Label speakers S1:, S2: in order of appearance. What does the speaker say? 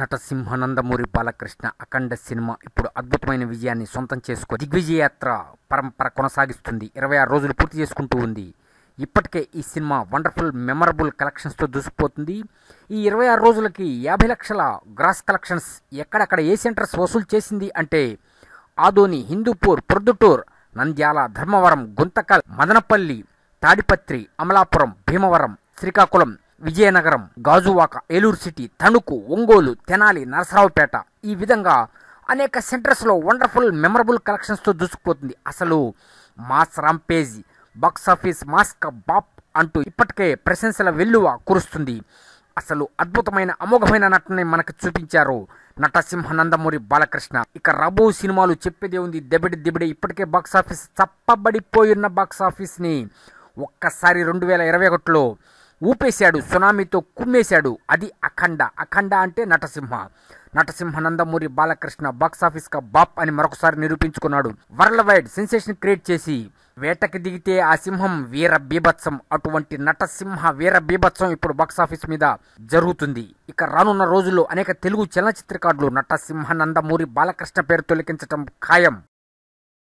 S1: నటసింహానందమూరి బాలకృష్ణ అఖండ cinema ఇప్పుడు అద్భుతమైన విజయాన్ని సొంతం చేసుకో దిగ్విజయయాత్ర పరంపర కొనసాగిస్తుంది ఇరవై ఆరు రోజులు పూర్తి చేసుకుంటూ ఉంది ఇప్పటికే ఈ సినిమా వండర్ఫుల్ మెమరబుల్ కలెక్షన్స్తో దూసుకుపోతుంది ఈ ఇరవై ఆరు రోజులకి యాభై లక్షల గ్రాస్ కలెక్షన్స్ ఎక్కడెక్కడ ఏ సెంటర్స్ వసూలు చేసింది అంటే ఆదోని హిందూపూర్ ప్రొద్దుటూర్ నంద్యాల ధర్మవరం గుంతకల్ మదనపల్లి తాడిపత్రి అమలాపురం భీమవరం శ్రీకాకుళం విజయనగరం గాజువాక ఏలూరు సిటీ తణుకు ఒంగోలు తెనాలి నరసరావుపేట ఈ విధంగా అనేక సెంటర్స్లో వండర్ఫుల్ మెమరబుల్ కలెక్షన్స్తో దూసుకుపోతుంది అసలు మాస్ రంపేజ్ బాక్స్ ఆఫీస్ మాస్క బాప్ అంటూ ఇప్పటికే ప్రశంసల వెల్లువ కురుస్తుంది అసలు అద్భుతమైన అమోఘమైన నటనని మనకు చూపించారు నటసింహ నందమూరి బాలకృష్ణ ఇక రాబో సినిమాలు చెప్పేదే ఉంది దెబడి దెబడి ఇప్పటికే బాక్సాఫీస్ చప్పబడిపోయిన బాక్సాఫీస్ని ఒక్కసారి రెండు వేల ఇరవై ఒకటిలో ఊపేశాడు సునామీతో కుమ్మేశాడు అది అఖండ అఖండ అంటే నటసింహ నటసింహ నందమూరి బాలకృష్ణ బాక్సాఫీస్ కా బాప్ అని మరొకసారి నిరూపించుకున్నాడు వరల్డ్ వైడ్ సెన్సేషన్ క్రియేట్ చేసి వేటకి దిగితే ఆ సింహం వీర బీభత్సం అటువంటి నటసింహ వీర బీభత్సం ఇప్పుడు బాక్సాఫీస్ మీద జరుగుతుంది ఇక రానున్న రోజుల్లో అనేక తెలుగు చలనచిత్రకారులు నటసింహ నందమూరి బాలకృష్ణ పేరు తొలగించటం ఖాయం